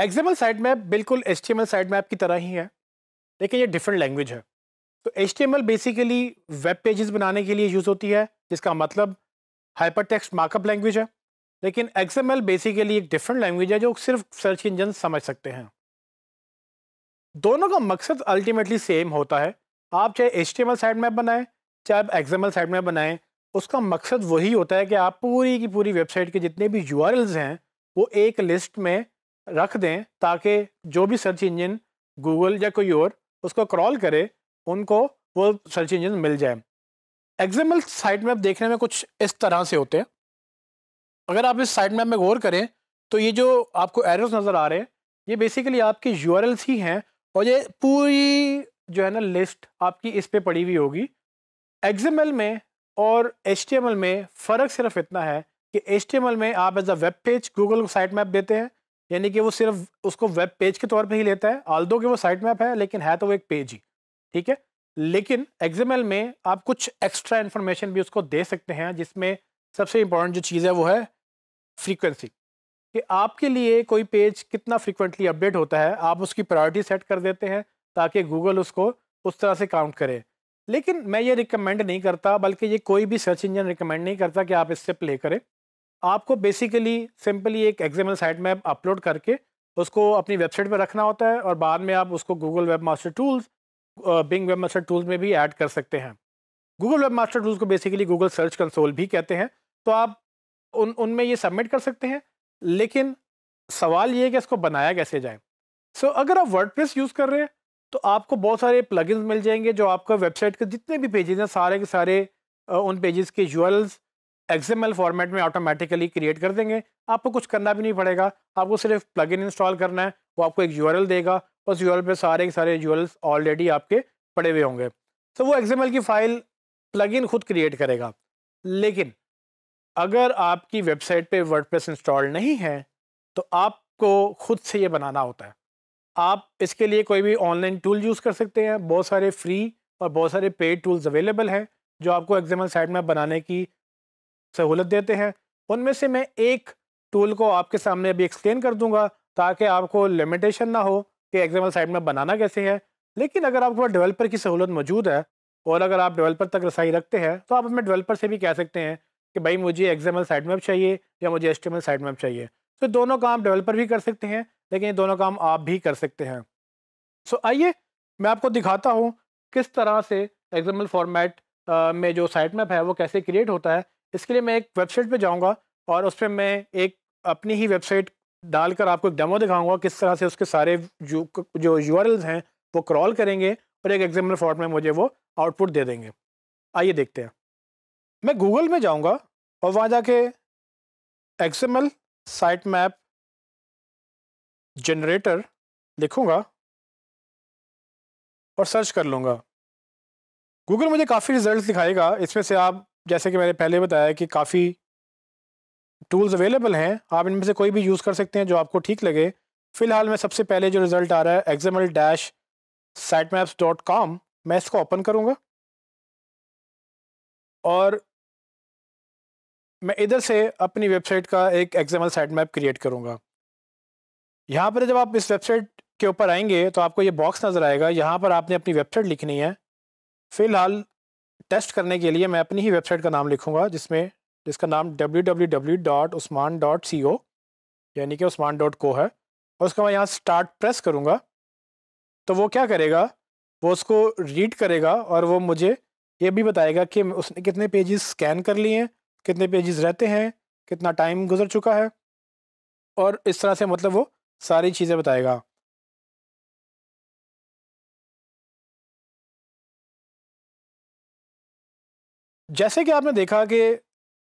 example site map बिल्कुल H T site map की तरह ही है लेकिन ये डिफरेंट लैंग्वेज है तो एच बेसिकली वेब पेजेस बनाने के लिए यूज़ होती है जिसका मतलब हाइपर टेक्स्ट मार्कअप लैंग्वेज है लेकिन एल बेसिकली एक डिफरेंट लैंग्वेज है जो सिर्फ सर्च इंजन समझ सकते हैं दोनों का मकसद अल्टीमेटली सेम होता है आप चाहे एच टी साइड मैप बनाएं चाहे आप एक्सएमएल साइड मैप बनाएं उसका मकसद वही होता है कि आप पूरी की पूरी वेबसाइट के जितने भी यू हैं वो एक लिस्ट में रख दें ताकि जो भी सर्च इंजन गूगल या कोई और उसको क्रॉल करे उनको वो सर्च इंजन मिल जाए एग्जाम्पल साइट मैप देखने में कुछ इस तरह से होते हैं अगर आप इस साइट मैप में गौर करें तो ये जो आपको एरर्स नज़र आ रहे हैं ये बेसिकली आपकी यू ही हैं और ये पूरी जो है ना लिस्ट आपकी इस पर पड़ी हुई होगी एग्जाम्पल में और एच में फ़र्क सिर्फ इतना है कि एच में आप as a web page Google को साइट मैप देते हैं यानी कि वो सिर्फ उसको वेब पेज के तौर पे ही लेता है आल दो कि वो साइट मैप है लेकिन है तो वो एक पेज ही ठीक है लेकिन एक्सएमएल में आप कुछ एक्स्ट्रा इन्फॉर्मेशन भी उसको दे सकते हैं जिसमें सबसे इम्पॉर्टेंट जो चीज़ है वो है फ्रीक्वेंसी कि आपके लिए कोई पेज कितना फ्रिक्वेंटली अपडेट होता है आप उसकी प्रायोरिटी सेट कर देते हैं ताकि गूगल उसको उस तरह से काउंट करे लेकिन मैं ये रिकमेंड नहीं करता बल्कि ये कोई भी सर्च इंजन रिकमेंड नहीं करता कि आप इससे प्ले करें आपको बेसिकली सिंपली एक एग्जामल साइट मैप अपलोड करके उसको अपनी वेबसाइट पर रखना होता है और बाद में आप उसको Google webmaster tools Bing webmaster tools में भी ऐड कर सकते हैं गूगल वेब मास्टर टूल्स को बेसिकली गूगल सर्च कंसोल भी कहते हैं तो आप उन उनमें ये सबमिट कर सकते हैं लेकिन सवाल ये है कि इसको बनाया कैसे जाए सो so, अगर आप वर्ड यूज़ कर रहे हैं तो आपको बहुत सारे प्लगइन्स मिल जाएंगे जो आपका वेबसाइट के जितने भी पेजेस हैं सारे के सारे उन पेजेस के यूएल्स एक्सएमएल फॉर्मेट में ऑटोमेटिकली क्रिएट कर देंगे आपको कुछ करना भी नहीं पड़ेगा आपको सिर्फ प्लग इन इंस्टॉल करना है वो आपको एक यू देगा उस यू पे सारे के सारे यू ऑलरेडी आपके पड़े हुए होंगे तो वो एक्सएमएल की फ़ाइल प्लगइन खुद क्रिएट करेगा लेकिन अगर आपकी वेबसाइट पे वर्डप्रेस इंस्टॉल नहीं है तो आपको खुद से ये बनाना होता है आप इसके लिए कोई भी ऑनलाइन टूल यूज़ कर सकते हैं बहुत सारे फ्री और बहुत सारे पेड टूल्स अवेलेबल हैं जो आपको एग्जाम्पल साइट में बनाने की सहूलत देते हैं उनमें से मैं एक टूल को आपके सामने अभी एक्सप्लेन कर दूंगा ताकि आपको लिमिटेशन ना हो कि एग्जाम्पल साइड में बनाना कैसे है लेकिन अगर आपके पास डेवलपर की सहूलत मौजूद है और अगर आप डेवलपर तक रसाई रखते हैं तो आप अपने डेवलपर से भी कह सकते हैं कि भाई मुझे एग्जाम्पल साइड मैप चाहिए या मुझे एस साइड मैप चाहिए तो दोनों काम डेवलपर भी कर सकते हैं लेकिन ये दोनों काम आप भी कर सकते हैं सो आइए मैं आपको दिखाता हूँ किस तरह से एग्जाम्पल फॉर्मेट में जो साइट मैप है वो कैसे क्रिएट होता है इसके लिए मैं एक वेबसाइट पर जाऊँगा और उस पर मैं एक अपनी ही वेबसाइट डालकर आपको एक डेमो दिखाऊंगा किस तरह से उसके सारे जो जो यू हैं वो क्रॉल करेंगे और एक एग्जाम्पल फॉर्म में मुझे वो आउटपुट दे देंगे आइए देखते हैं मैं गूगल में जाऊंगा और वहाँ जाके एक्सएमएल साइट मैप जनरेटर लिखूंगा और सर्च कर लूँगा गूगल मुझे काफ़ी रिजल्ट दिखाएगा इसमें से आप जैसे कि मैंने पहले बताया कि काफ़ी टूल्स अवेलेबल हैं आप इनमें से कोई भी यूज़ कर सकते हैं जो आपको ठीक लगे फ़िलहाल मैं सबसे पहले जो रिज़ल्ट आ रहा है example dash site maps dot com मैं इसको ओपन करूँगा और मैं इधर से अपनी वेबसाइट का एक एग्ज़ामल साइट मैप क्रिएट करूँगा यहाँ पर जब आप इस वेबसाइट के ऊपर आएंगे तो आपको ये बॉक्स नज़र आएगा यहाँ पर आपने अपनी वेबसाइट लिखनी है फ़िलहाल टेस्ट करने के लिए मैं अपनी ही वेबसाइट का नाम लिखूँगा जिसमें जिसका नाम www.usman.co यानी कि उस्मान डॉट को है और उसका मैं यहाँ स्टार्ट प्रेस करूँगा तो वो क्या करेगा वो उसको रीड करेगा और वो मुझे ये भी बताएगा कि उसने कितने पेजेस स्कैन कर लिए हैं कितने पेजेस रहते हैं कितना टाइम गुजर चुका है और इस तरह से मतलब वो सारी चीज़ें बताएगा जैसे कि आपने देखा कि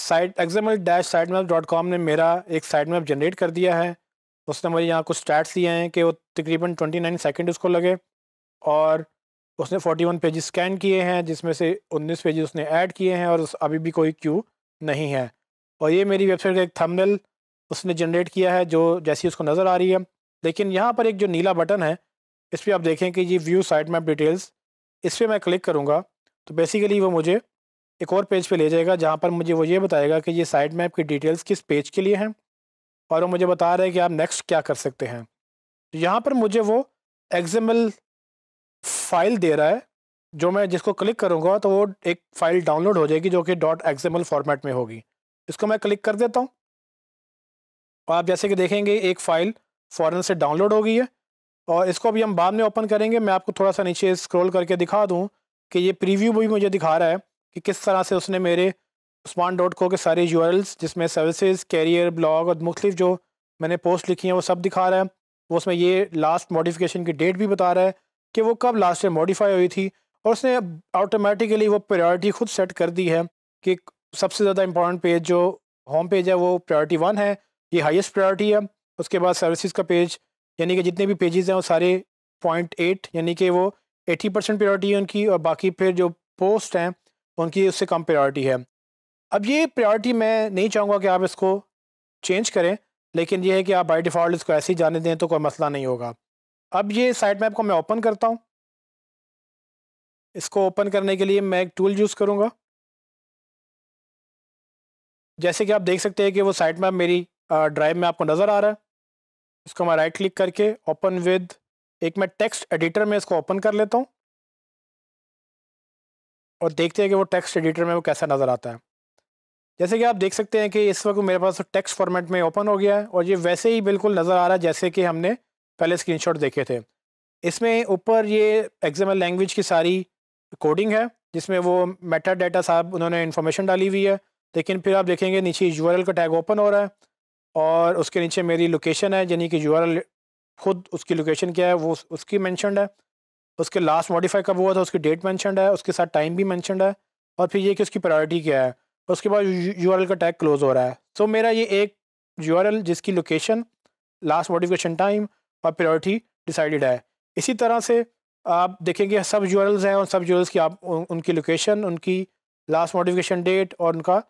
site example dash site map dot com ने मेरा एक साइट मैप जनरेट कर दिया है उसने मुझे यहाँ कुछ स्टैट्स दिए हैं कि वो तकरीबन 29 नाइन सेकेंड उसको लगे और उसने 41 वन पेजेस स्कैन किए हैं जिसमें से 19 पेजेस उसने ऐड किए हैं और अभी भी कोई क्यू नहीं है और ये मेरी वेबसाइट का एक थंबनेल उसने जनरेट किया है जो जैसी उसको नज़र आ रही है लेकिन यहाँ पर एक जो नीला बटन है इस पर आप देखें कि ये व्यू साइट मैप डिटेल्स इस पर मैं क्लिक करूँगा तो बेसिकली वो मुझे एक और पेज पे ले जाएगा जहाँ पर मुझे वो ये बताएगा कि ये साइड मैप की डिटेल्स किस पेज के लिए हैं और वो मुझे बता रहा है कि आप नेक्स्ट क्या कर सकते हैं तो यहाँ पर मुझे वो एग्जामल फाइल दे रहा है जो मैं जिसको क्लिक करूँगा तो वो एक फ़ाइल डाउनलोड हो जाएगी जो कि डॉट एग्जामल फॉर्मेट में होगी इसको मैं क्लिक कर देता हूँ और आप जैसे कि देखेंगे एक फ़ाइल फ़ौरन से डाउनलोड हो गई है और इसको अभी हम बाद में ओपन करेंगे मैं आपको थोड़ा सा नीचे स्क्रॉल करके दिखा दूँ कि ये प्रीव्यू भी मुझे दिखा रहा है कि किस तरह से उसने मेरे उस्मान डॉट को के सारे यू जिसमें सर्विसेज कैरियर ब्लॉग और मुख्तलिफ जो मैंने पोस्ट लिखी हैं वो सब दिखा रहा है वो उसमें ये लास्ट मॉडिफिकेशन की डेट भी बता रहा है कि वो कब लास्ट ईयर मॉडिफाई हुई थी और उसने ऑटोमेटिकली वो प्रायोरिटी खुद सेट कर दी है कि सबसे ज़्यादा इंपॉर्टेंट पेज जो होम पेज है वो प्रायोरिटी वन है ये हाईएस्ट प्रायोरिटी है उसके बाद सर्विसेज का पेज यानी कि जितने भी पेजेस हैं वो सारे पॉइंट एट यानी कि वो एटी परसेंट प्रायोरिटी है उनकी और बाकी फिर जो पोस्ट हैं उनकी उससे कम प्रायोरिटी है अब ये प्रायोरिटी मैं नहीं चाहूँगा कि आप इसको चेंज करें लेकिन ये है कि आप बाई डिफ़ॉल्ट इसको ऐसे ही जाने दें तो कोई मसला नहीं होगा अब ये साइट मैप को मैं ओपन करता हूँ इसको ओपन करने के लिए मैं एक टूल यूज़ करूँगा जैसे कि आप देख सकते हैं कि वो साइट मैप मेरी ड्राइव में आपको नज़र आ रहा है इसको मैं राइट क्लिक करके ओपन विद एक मैं टेक्स्ट एडिटर में इसको ओपन कर लेता हूँ और देखते हैं कि वो टेक्स्ट एडिटर में वो कैसा नज़र आता है जैसे कि आप देख सकते हैं कि इस वक्त मेरे पास टेक्स्ट फॉर्मेट में ओपन हो गया है और ये वैसे ही बिल्कुल नज़र आ रहा है जैसे कि हमने पहले स्क्रीन देखे थे इसमें ऊपर ये एग्जाम लैंग्वेज की सारी कोडिंग है जिसमें वो मेटा डाटा साहब उन्होंने इन्फॉर्मेशन डाली हुई है लेकिन फिर आप देखेंगे नीचे यू का टैग ओपन हो रहा है और उसके नीचे मेरी लोकेशन है यानी कि यू खुद उसकी लोकेशन क्या है वो उसकी मैंशनड है उसके लास्ट मॉडिफाई कब हुआ था उसकी डेट मैंशनड है उसके साथ टाइम भी मैंशनड है और फिर ये कि उसकी प्रायोरिटी क्या है उसके बाद यू का टैग क्लोज हो रहा है सो so, मेरा ये एक यू जिसकी लोकेशन लास्ट मॉडिफिकेशन टाइम और प्रायोरिटी डिसाइडेड है इसी तरह से आप देखेंगे सब यू हैं और सब यू की आप उनकी लोकेशन उनकी लास्ट मॉडिफिकेशन डेट और उनका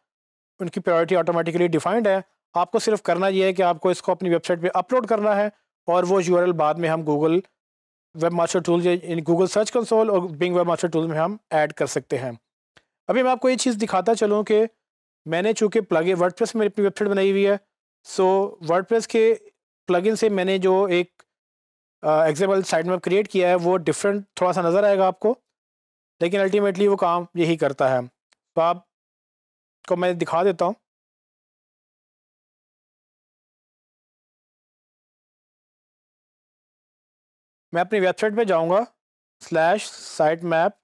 उनकी प्रायोरिटी ऑटोमेटिकली डिफाइंड है आपको सिर्फ करना यह है कि आपको इसको अपनी वेबसाइट पे अपलोड करना है और वो यू बाद में हम गूगल वेब मास्टर टूल यानी गूगल सर्च कंसोल और बिंग वेब मास्टर टूल में हम ऐड कर सकते हैं अभी मैं आपको ये चीज़ दिखाता चलूँ कि मैंने चूँकि प्लग वर्ड प्रेस में अपनी वेबसाइट बनाई हुई है सो वर्ड प्रेस के प्लगइन से मैंने जो एक एग्जाम्पल साइड में क्रिएट किया है वो डिफरेंट थोड़ा सा नज़र आएगा आपको लेकिन अल्टीमेटली वो काम यही करता है तो आपको मैं दिखा देता हूँ मैं अपनी वेबसाइट पे जाऊँगा slash site map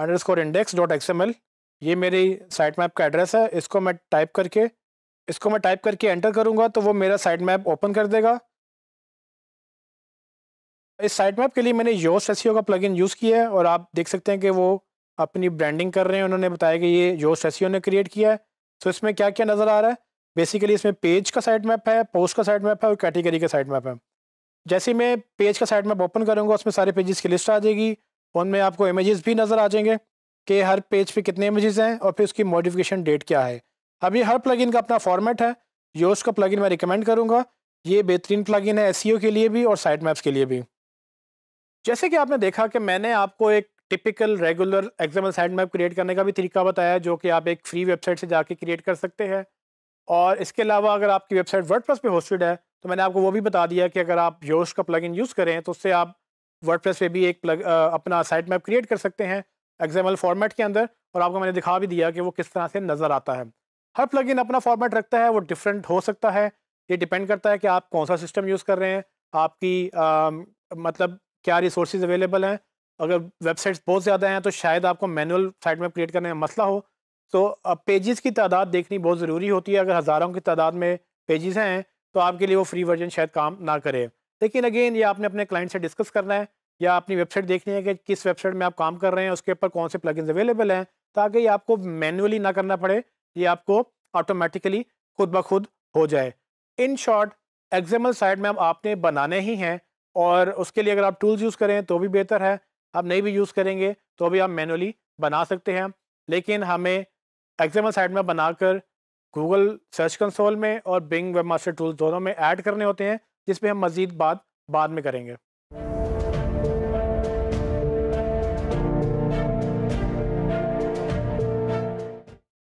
underscore index dot X M L ये मेरी साइट मैप का एड्रेस है इसको मैं टाइप करके इसको मैं टाइप करके एंटर करूँगा तो वो मेरा साइट मैप ओपन कर देगा इस साइट मैप के लिए मैंने योस्ट एस e का प्लगइन यूज़ किया है और आप देख सकते हैं कि वो अपनी ब्रांडिंग कर रहे हैं उन्होंने बताया कि ये योस्ट एस e ने क्रिएट किया है तो इसमें क्या क्या नज़र आ रहा है बेसिकली इसमें पेज का साइट मैप है पोस्ट का साइट मैप है और कैटेगरी का साइट मैप है जैसे मैं पेज का साइड में ओपन करूँगा उसमें सारे पेजेस की लिस्ट आ जाएगी उनमें आपको इमेजेस भी नज़र आ जाएंगे कि हर पेज पे कितने इमेजेस हैं और फिर उसकी मॉडिफिकेशन डेट क्या है अब ये हर प्लगइन का अपना फॉर्मेट है योस का प्लगइन मैं रिकमेंड करूँगा ये बेहतरीन प्लगइन है एस e के लिए भी और साइट मैप्स के लिए भी जैसे कि आपने देखा कि मैंने आपको एक typical regular example site map create करने का भी तरीका बताया जो कि आप एक फ्री वेबसाइट से जाके क्रिएट कर सकते हैं और इसके अलावा अगर आपकी वेबसाइट वर्ड पे होस्टेड है तो मैंने आपको वो भी बता दिया कि अगर आप योश का प्लगइन यूज़ करें तो उससे आप वर्ड पे भी एक प्लग अपना साइट मैप क्रिएट कर सकते हैं एग्जाम्पल फॉर्मेट के अंदर और आपको मैंने दिखा भी दिया कि वो किस तरह से नज़र आता है हर प्लग अपना फॉर्मेट रखता है वो डिफरेंट हो सकता है ये डिपेंड करता है कि आप कौन सा सिस्टम यूज़ कर रहे हैं आपकी आ, मतलब क्या रिसोर्स अवेलेबल हैं अगर वेबसाइट्स बहुत ज़्यादा हैं तो शायद आपको मैनुअल साइट में क्रिएट करने में मसला हो तो पेजेस की तादाद देखनी बहुत ज़रूरी होती है अगर हज़ारों की तादाद में पेजेस हैं तो आपके लिए वो फ्री वर्जन शायद काम ना करे लेकिन अगेन ये आपने अपने क्लाइंट से डिस्कस करना है या अपनी वेबसाइट देखनी है कि किस वेबसाइट में आप काम कर रहे हैं उसके ऊपर कौन से प्लग अवेलेबल हैं ताकि ये आपको मैनुअली ना करना पड़े ये आपको ऑटोमेटिकली खुद ब खुद हो जाए इन शॉर्ट एग्जामल साइड में आपने बनाने ही हैं और उसके लिए अगर आप टूल्स यूज़ करें तो भी बेहतर है आप नहीं भी यूज़ करेंगे तो भी आप मैनुअली बना सकते हैं लेकिन हमें एग्जामल साइड में बनाकर गूगल सर्च कंसोल में और बिंग वेब मास्टर टूल्स दोनों में ऐड करने होते हैं जिसपे हम मज़ीद बात बाद में करेंगे